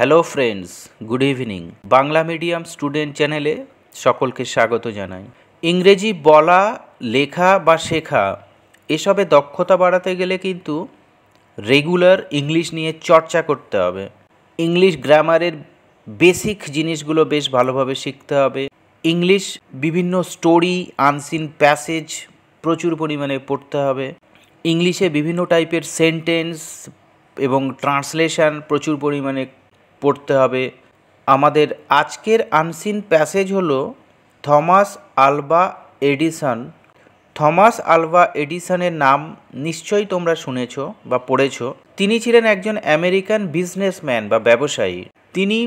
Hello friends good evening Bangla medium student চ্যানেলে সকলকে স্বাগত জানাই ইংরেজি বলা লেখা বা শেখা এসবে দক্ষতা বাড়াতে গেলে কিন্তু রেগুলার ইংলিশ নিয়ে চর্চা করতে হবে ইংলিশ গ্রামারের বেসিক জিনিসগুলো বেশ ভালোভাবে শিখতে হবে ইংলিশ বিভিন্ন স্টোরি আনসিন প্যাসেজ প্রচুর পরিমাণে পড়তে হবে ইংলিশে বিভিন্ন টাইপের সেন্টেন্স এবং ট্রান্সলেশন প্রচুর পরিমাণে পড়তে হবে আমাদের আজকের আনসিন প্যাসেজ হল Thomas Alva Edison Thomas Alva এডিসনের নাম নিশ্চয়ই তোমরা শুনেছ বা পড়েছ তিনি ছিলেন একজন আমেরিকান বিজনেসম্যান বা ব্যবসায়ী তিনি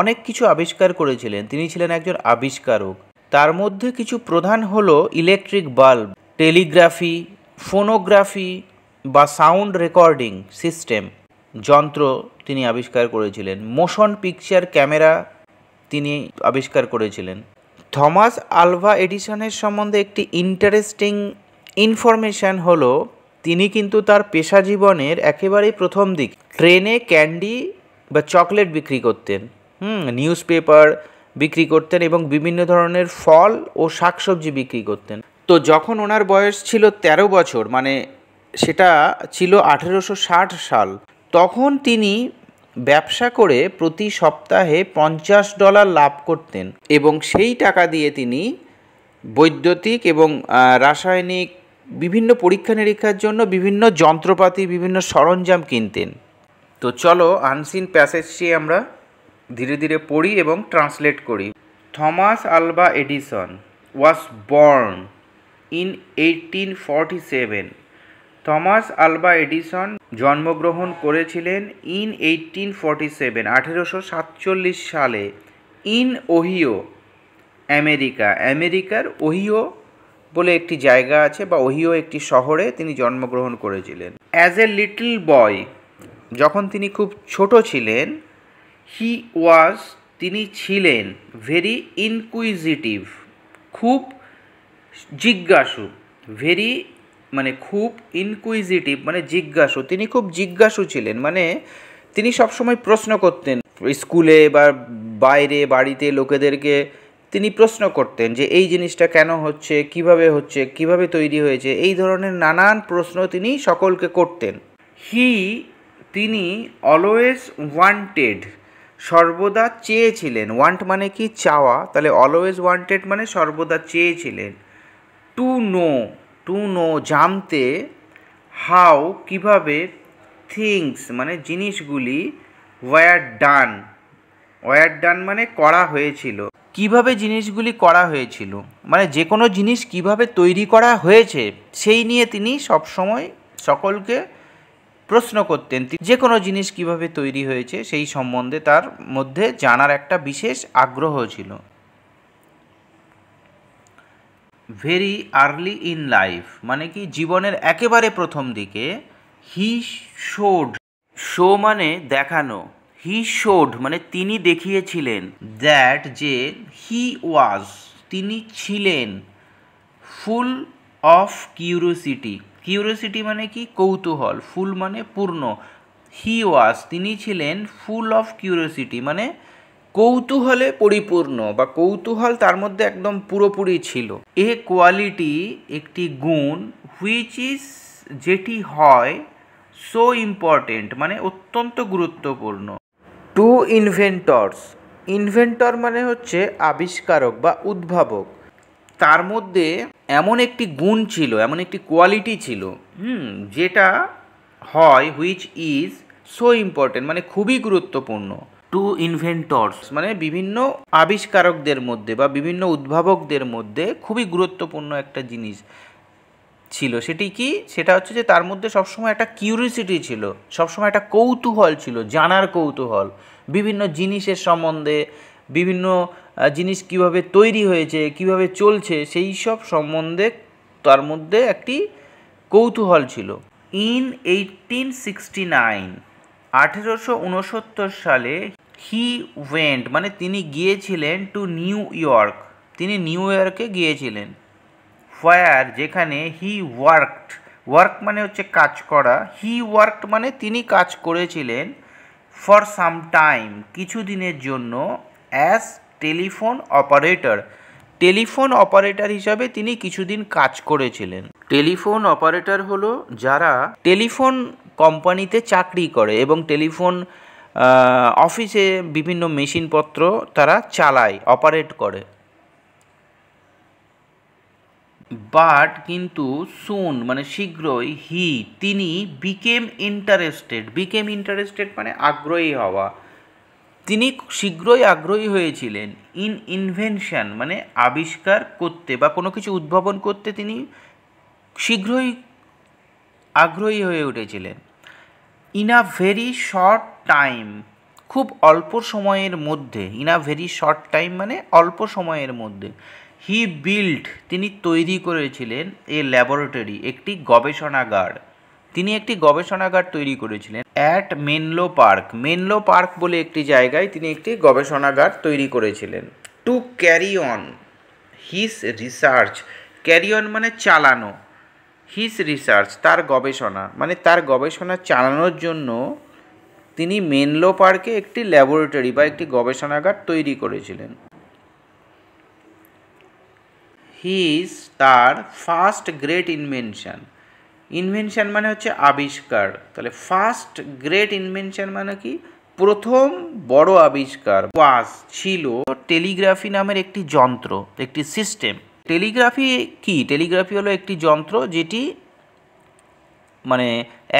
অনেক কিছু আবিষ্কার করেছিলেন তিনি ছিলেন একজন আবিষ্কারক তার মধ্যে কিছু প্রধান হল ইলেকট্রিক বাল্ব টেলিগ্রাফি ফোনোগ্রাফি বা সাউন্ড রেকর্ডিং সিস্টেম যন্ত্র তিনি আবিষ্কার করেছিলেন মোশন পিকচার ক্যামেরা তিনি আবিষ্কার করেছিলেন থমাস আলভা এডিসনের সম্বন্ধে একটি ইন্টারেস্টিং ইনফরমেশান হল তিনি কিন্তু তার পেশা জীবনের একেবারেই প্রথম দিক ট্রেনে ক্যান্ডি বা চকলেট বিক্রি করতেন হুম নিউজ পেপার বিক্রি করতেন এবং বিভিন্ন ধরনের ফল ও শাকসবজি বিক্রি করতেন তো যখন ওনার বয়স ছিল ১৩ বছর মানে সেটা ছিল আঠেরোশো সাল তখন তিনি ব্যবসা করে প্রতি সপ্তাহে পঞ্চাশ ডলার লাভ করতেন এবং সেই টাকা দিয়ে তিনি বৈদ্যুতিক এবং রাসায়নিক বিভিন্ন পরীক্ষা নিরীক্ষার জন্য বিভিন্ন যন্ত্রপাতি বিভিন্ন সরঞ্জাম কিনতেন তো চলো আনসিন প্যাসেজটি আমরা ধীরে ধীরে পড়ি এবং ট্রান্সলেট করি Thomas Alva Edison was born in eighteen forty seven Thomas Alva Edison জন্মগ্রহণ করেছিলেন ইন এইটিন ফর্টি সেভেন আঠেরোশো সাতচল্লিশ সালে ইন ওহিও আমেরিকা আমেরিকার ওহিও বলে একটি জায়গা আছে বা ওহিও একটি শহরে তিনি জন্মগ্রহণ করেছিলেন অ্যাজ এ লিটল বয় যখন তিনি খুব ছোট ছিলেন হি ওয়াজ তিনি ছিলেন ভেরি ইনকুইজিটিভ খুব জিজ্ঞাসু ভেরি মানে খুব ইনকুইজিটিভ মানে জিজ্ঞাসু তিনি খুব জিজ্ঞাসু ছিলেন মানে তিনি সবসময় প্রশ্ন করতেন স্কুলে বা বাইরে বাড়িতে লোকেদেরকে তিনি প্রশ্ন করতেন যে এই জিনিসটা কেন হচ্ছে কিভাবে হচ্ছে কিভাবে তৈরি হয়েছে এই ধরনের নানান প্রশ্ন তিনি সকলকে করতেন হি তিনি অলওয়েজ ওয়ান্টেড সর্বদা চেয়েছিলেন ওয়ান্ট মানে কি চাওয়া তাহলে অলওয়েজ ওয়ান্টেড মানে সর্বদা চেয়েছিলেন টু নো টু নো জানতে হাউ কিভাবে থিংস মানে জিনিসগুলি ওয়ার ডান ওয়ার ডান মানে করা হয়েছিল কিভাবে জিনিসগুলি করা হয়েছিল মানে যে কোনো জিনিস কিভাবে তৈরি করা হয়েছে সেই নিয়ে তিনি সবসময় সকলকে প্রশ্ন করতেন যে কোনো জিনিস কিভাবে তৈরি হয়েছে সেই সম্বন্ধে তার মধ্যে জানার একটা বিশেষ আগ্রহ ছিল ভেরি আর্লি ইন লাইফ মানে কি জীবনের একেবারে প্রথম দিকে হি শোড শো মানে দেখানো হি শোড মানে তিনি দেখিয়েছিলেন দ্যাট যে হি ওয়াজ তিনি ছিলেন ফুল অফ কিউরিওসিটি কিউরিওসিটি মানে কি কৌতূহল ফুল মানে পূর্ণ হি ওয়াজ তিনি ছিলেন ফুল অফ কিউরিওসিটি মানে কৌতূহলে পরিপূর্ণ বা কৌতূহল তার মধ্যে একদম পুরোপুরি ছিল এ কোয়ালিটি একটি গুণ হুইচ ইজ যেটি হয় সো ইম্পর্টেন্ট মানে অত্যন্ত গুরুত্বপূর্ণ টু ইনভেন্টরস ইনভেন্টর মানে হচ্ছে আবিষ্কারক বা উদ্ভাবক তার মধ্যে এমন একটি গুণ ছিল এমন একটি কোয়ালিটি ছিল হুম যেটা হয় হুইচ ইজ সো ইম্পর্টেন্ট মানে খুবই গুরুত্বপূর্ণ টু ইনভেন্টর্স মানে বিভিন্ন আবিষ্কারকদের মধ্যে বা বিভিন্ন উদ্ভাবকদের মধ্যে খুবই গুরুত্বপূর্ণ একটা জিনিস ছিল সেটি কি সেটা হচ্ছে যে তার মধ্যে সবসময় একটা কিউরিসিটি ছিল সবসময় একটা কৌতূহল ছিল জানার কৌতূহল বিভিন্ন জিনিসের সম্বন্ধে বিভিন্ন জিনিস কিভাবে তৈরি হয়েছে কিভাবে চলছে সেই সব সম্বন্ধে তার মধ্যে একটি কৌতূহল ছিল ইন এইটিন সিক্সটি নাইন আঠেরোশো উনসত্তর সালে হি ওয়েন্ট মানে তিনি গিয়েছিলেন টু নিউ ইয়র্ক তিনি নিউ ইয়র্কে গিয়েছিলেন ফায়ার যেখানে হি ওয়ার্কড ওয়ার্ক মানে হচ্ছে কাজ করা হি ওয়ার্কড মানে তিনি কাজ করেছিলেন ফর সাম টাইম কিছু দিনের জন্য as telephone operator telephone operator হিসাবে তিনি কিছুদিন কাজ করেছিলেন টেলিফোন অপারেটর হলো যারা টেলিফোন কোম্পানিতে চাকরি করে এবং টেলিফোন অফিসে বিভিন্ন মেশিনপত্র তারা চালায় অপারেট করে বাট কিন্তু সুন মানে শীঘ্রই হি তিনি বিকেম ইন্টারেস্টেড বিকেম ইন্টারেস্টেড মানে আগ্রহী হওয়া তিনি শীঘ্রই আগ্রহী হয়েছিলেন ইন ইনভেনশন মানে আবিষ্কার করতে বা কোনো কিছু উদ্ভাবন করতে তিনি শীঘ্রই আগ্রহী হয়ে উঠেছিলেন in a very short time খুব অল্প সময়ের মধ্যে in a very short time মানে অল্প সময়ের মধ্যে হি বিল্ড তিনি তৈরি করেছিলেন এ ল্যাবরেটরি একটি গবেষণাগার তিনি একটি গবেষণাগার তৈরি করেছিলেন at Menlo Park Menlo Park বলে একটি জায়গায় তিনি একটি গবেষণাগার তৈরি করেছিলেন to carry on his research carry on মানে চালানো হিস রিসার্চ তার গবেষণা মানে তার গবেষণা চালানোর জন্য তিনি মেনলো পার্কে একটি ল্যাবরেটরি বা একটি গবেষণাগার তৈরি করেছিলেন হিজ তার ফার্স্ট গ্রেট ইনভেনশন ইনভেনশন মানে হচ্ছে আবিষ্কার তাহলে ফার্স্ট গ্রেট ইনভেনশন মানে কি প্রথম বড় আবিষ্কার ওয়াস ছিল টেলিগ্রাফি নামের একটি যন্ত্র একটি সিস্টেম টেলিগ্রাফি কি টেলিগ্রাফি হলো একটি যন্ত্র যেটি মানে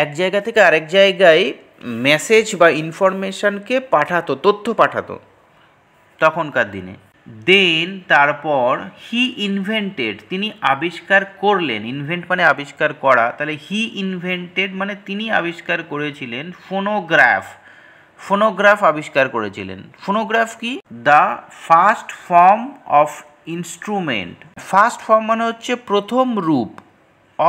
এক জায়গা থেকে আরেক জায়গায় মেসেজ বা ইনফরমেশানকে পাঠাতো তথ্য পাঠাতো তখনকার দিনে দেন তারপর হি ইনভেন্টেড তিনি আবিষ্কার করলেন ইনভেন্ট মানে আবিষ্কার করা তাহলে হি ইনভেন্টেড মানে তিনি আবিষ্কার করেছিলেন ফোনোগ্রাফ ফোনোগ্রাফ আবিষ্কার করেছিলেন ফোনোগ্রাফ কি the first form of instrument first form মানে হচ্ছে প্রথম রূপ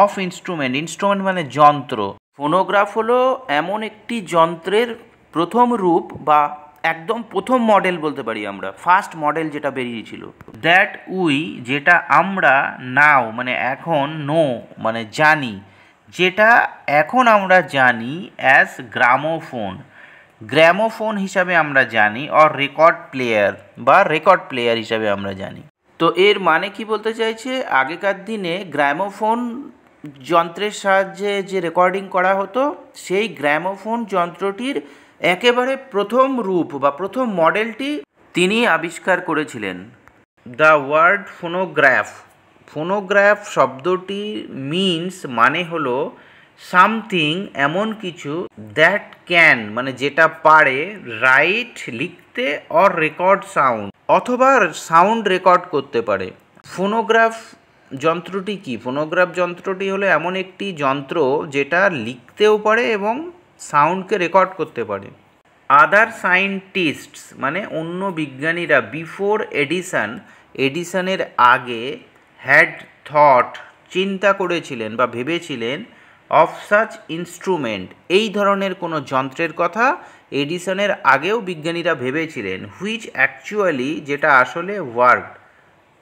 অফ ইনস্ট্রুমেন্ট ইনস্ট্রুমেন্ট মানে যন্ত্র ফোনোগ্রাফ হলো এমন একটি যন্ত্রের প্রথম রূপ বা একদম প্রথম মডেল বলতে পারি আমরা ফার্স্ট মডেল যেটা বেরিয়েছিল দ্যাট উই যেটা আমরা নাও মানে এখন নো মানে জানি যেটা এখন আমরা জানি অ্যাজ গ্রামোফোন গ্রামোফোন হিসাবে আমরা জানি অর রেকর্ড প্লেয়ার বা রেকর্ড প্লেয়ার হিসাবে আমরা জানি তো এর মানে কি বলতে চাইছে আগেকার দিনে গ্রামোফোন যন্ত্রের সাহায্যে যে রেকর্ডিং করা হতো সেই গ্রামোফোন যন্ত্রটির একেবারে প্রথম রূপ বা প্রথম মডেলটি তিনি আবিষ্কার করেছিলেন দ্য ওয়ার্ড ফোনোগ্রাফ ফোনোগ্রাফ শব্দটি মিনস মানে হলো সামথিং এমন কিছু দ্যাট ক্যান মানে যেটা পারে রাইট লিখতে অর রেকর্ড সাউন্ড অথবা সাউন্ড রেকর্ড করতে পারে ফোনোগ্রাফ যন্ত্রটি কি ফোনোগ্রাফ যন্ত্রটি হলো এমন একটি যন্ত্র যেটা লিখতেও পারে এবং সাউন্ডকে রেকর্ড করতে পারে আদার সায়েন্টিস্টস মানে অন্য বিজ্ঞানীরা বিফোর এডিশন এডিশনের আগে হ্যাড থট চিন্তা করেছিলেন বা ভেবেছিলেন অফ সাচ ইনস্ট্রুমেন্ট এই ধরনের কোনো যন্ত্রের কথা এডিসনের আগেও বিজ্ঞানীরা ভেবেছিলেন হুইচ অ্যাকচুয়ালি যেটা আসলে ওয়ার্ক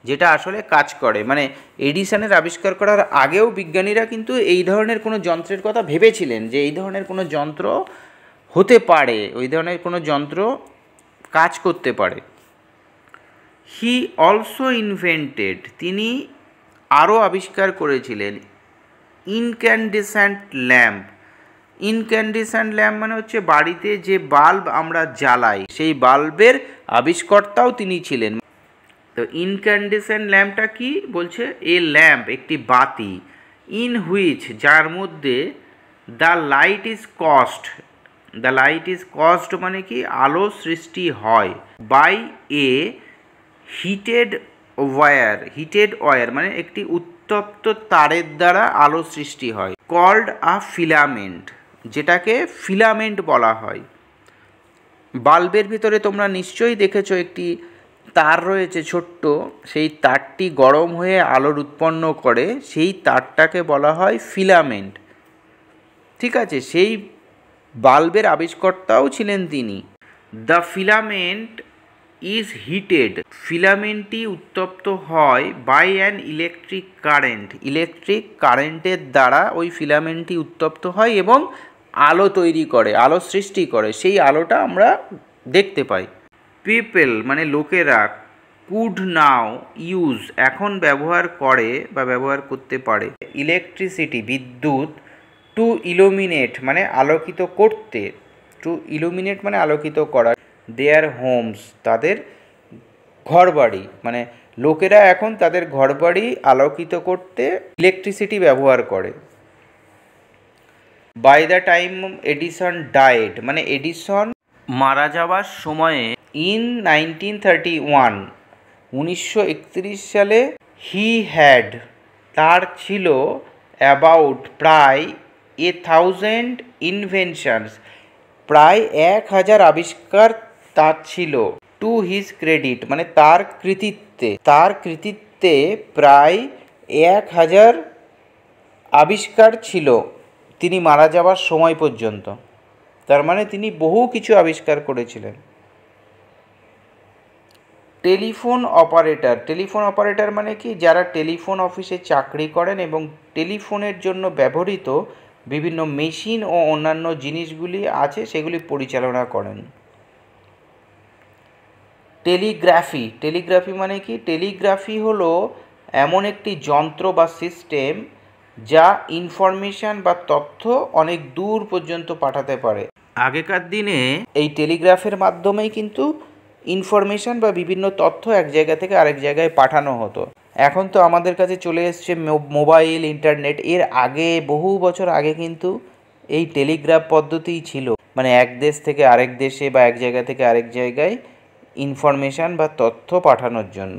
যেটা আসলে কাজ করে মানে এডিসনের আবিষ্কার করার আগেও বিজ্ঞানীরা কিন্তু এই ধরনের কোনো যন্ত্রের কথা ভেবেছিলেন যে এই ধরনের কোনো যন্ত্র হতে পারে ওই ধরনের কোনো যন্ত্র কাজ করতে পারে হি অলসো ইনভেন্টেড তিনি আরও আবিষ্কার করেছিলেন ইনক্যান্ডিসেন্ট ল্যাম্প ইনক্যান্ডিসেন্ট ল্যাম্প মানে হচ্ছে বাড়িতে যে বাল্ব আমরা জ্বালাই সেই বাল্বের আবিষ্কর্তাও তিনি ছিলেন তো ইনক্যান্ডিসেন্ট ল্যাম্পটা কি বলছে এ ল্যাম্প একটি বাতি ইন হুইচ যার মধ্যে the light is caused the light is caused মানে কি আলো সৃষ্টি হয় by a heated wire heated wire মানে একটি উত্তপ্ত তারের দ্বারা আলো সৃষ্টি হয় কল্ড আ ফিলামেন্ট যেটাকে ফিলামেন্ট বলা হয় বাল্বের ভিতরে তোমরা নিশ্চয়ই দেখেছো একটি তার রয়েছে ছোট্ট সেই তারটি গরম হয়ে আলোর উৎপন্ন করে সেই তারটাকে বলা হয় ফিলামেন্ট ঠিক আছে সেই বাল্বের আবিষ্কর্তাও ছিলেন তিনি দ্য ফিলামেন্ট ইজ হিটেড ফিলামেন্টটি উত্তপ্ত হয় by an electric current electric কারেন্টের দ্বারা ওই ফিলামেন্টটি উত্তপ্ত হয় এবং আলো তৈরি করে আলো সৃষ্টি করে সেই আলোটা আমরা দেখতে পাই পিপল মানে লোকেরা কুড নাও ইউজ এখন ব্যবহার করে বা ব্যবহার করতে পারে ইলেকট্রিসিটি বিদ্যুৎ টু ইলুমিনেট মানে আলোকিত করতে টু ইলুমিনেট মানে আলোকিত করা দেয়ার হোমস তাদের ঘরবাড়ি মানে লোকেরা এখন তাদের ঘরবাড়ি আলোকিত করতে ইলেকট্রিসিটি ব্যবহার করে by the time Edison died মানে এডিসন মারা যাওয়ার সময়ে ইন নাইনটিন থার্টি ওয়ান উনিশশো একত্রিশ সালে হি হ্যাড তার ছিল অ্যাবাউট প্রায় এ থাউজেন্ড ইনভেনশনস প্রায় এক হাজার আবিষ্কার তার ছিল টু হিজ ক্রেডিট মানে তার কৃতিত্বে তার কৃতিত্বে প্রায় এক হাজার আবিষ্কার ছিল তিনি মারা যাওয়ার সময় পর্যন্ত তার মানে তিনি বহু কিছু আবিষ্কার করেছিলেন টেলিফোন অপারেটর টেলিফোন অপারেটর মানে কি যারা টেলিফোন অফিসে চাকরি করেন এবং টেলিফোনের জন্য ব্যবহৃত বিভিন্ন মেশিন ও অন্যান্য জিনিসগুলি আছে সেগুলি পরিচালনা করেন টেলিগ্রাফি টেলিগ্রাফি মানে কি টেলিগ্রাফি হলো এমন একটি যন্ত্র বা সিস্টেম যা ইনফরমেশান বা তথ্য অনেক দূর পর্যন্ত পাঠাতে পারে আগেকার দিনে এই টেলিগ্রাফের মাধ্যমেই কিন্তু ইনফরমেশান বা বিভিন্ন তথ্য এক জায়গা থেকে আরেক জায়গায় পাঠানো হতো এখন তো আমাদের কাছে চলে এসছে মোবাইল ইন্টারনেট এর আগে বহু বছর আগে কিন্তু এই টেলিগ্রাফ পদ্ধতিই ছিল মানে এক দেশ থেকে আরেক দেশে বা এক জায়গা থেকে আরেক জায়গায় ইনফরমেশান বা তথ্য পাঠানোর জন্য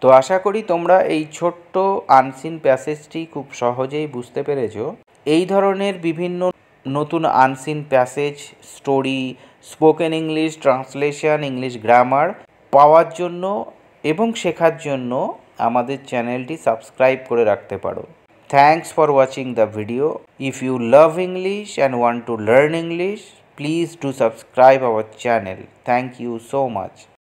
তো আশা করি তোমরা এই ছোট্ট আনসিন প্যাসেজটি খুব সহজেই বুঝতে পেরেছ এই ধরনের বিভিন্ন নতুন unseen passage story spoken English translation English grammar পাওয়ার জন্য এবং শেখার জন্য আমাদের চ্যানেলটি সাবস্ক্রাইব করে রাখতে পারো thanks for watching the video if you love English and want to learn English Please do subscribe our channel. Thank you so much.